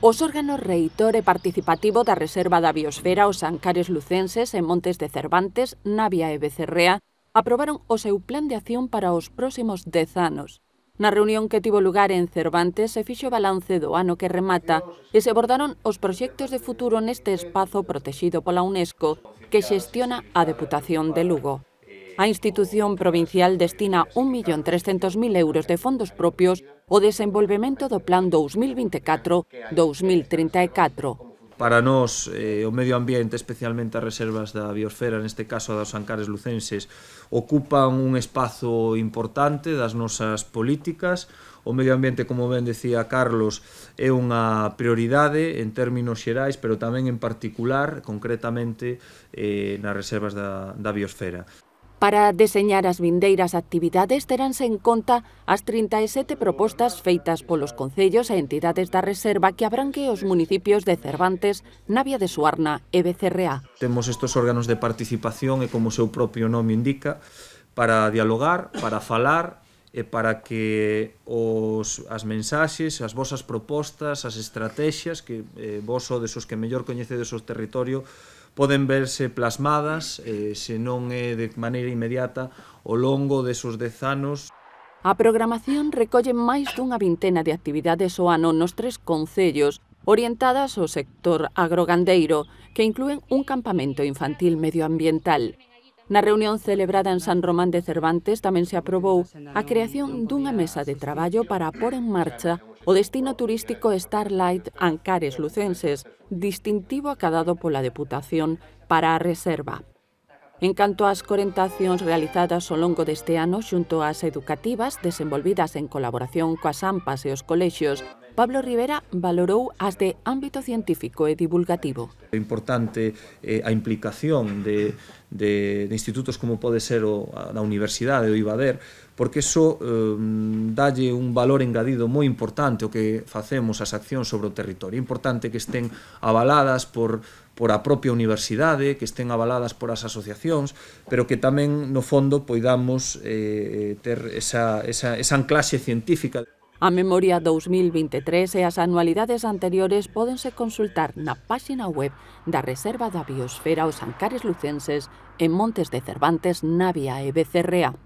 Os órganos reitor e participativo da Reserva da Biosfera os Ancares Lucenses en Montes de Cervantes, Navia e Becerrea aprobaron o seu plan de acción para os próximos 10 anos. Na reunión que tivo lugar en Cervantes se fixo balance do ano que remata e se abordaron os proxectos de futuro neste espazo protegido pola UNESCO que xestiona a Deputación de Lugo a institución provincial destina 1.300.000 euros de fondos propios o desenvolvemento do Plan 2024-2034. Para nós, eh, o medio ambiente, especialmente as reservas da biosfera, neste caso a ancares lucenses, ocupan un espazo importante das nosas políticas. O medio ambiente, como ben decía Carlos, é unha prioridade en términos xerais, pero tamén en particular, concretamente, eh, nas reservas da, da biosfera. Para deseñar as vindeiras actividades teránse en conta as 37 propostas feitas polos concellos e entidades da reserva que abranque os municipios de Cervantes, Navia de Suarna e BCRA. Temos estes órganos de participación e como o seu propio nome indica, para dialogar, para falar e para que os, as mensaxes, as vosas propostas, as estrategias que eh, vos sodes os que mellor coñecedes o territorio poden verse plasmadas, eh, se non é de maneira inmediata, ao longo desos dez anos. A programación recolle máis dunha vintena de actividades o ano nos tres concellos orientadas ao sector agrogandeiro, que incluen un campamento infantil medioambiental. Na reunión celebrada en San Román de Cervantes tamén se aprobou a creación dunha mesa de traballo para pôr en marcha o destino turístico Starlight Ancares Lucenses, distintivo acadado pola Deputación para a reserva. En canto ás 40 realizadas ao longo deste ano xunto ás educativas desenvolvidas en colaboración coas AMPAs e os colexios, Pablo Rivera valorou as de ámbito científico e divulgativo. É importante eh, a implicación de, de, de institutos como pode ser o, a, da Universidade, ou IBADER, porque iso eh, dalle un valor engadido moi importante o que facemos as accións sobre o territorio. É importante que estén avaladas por, por a propia universidade, que estén avaladas por as asociacións, pero que tamén no fondo poidamos eh, ter esa, esa, esa anclaxe científica. A memoria 2023 e as anualidades anteriores pódense consultar na páxina web da Reserva da Biosfera Os Ancares Lucenses en Montes de Cervantes, Navia e Becerrea.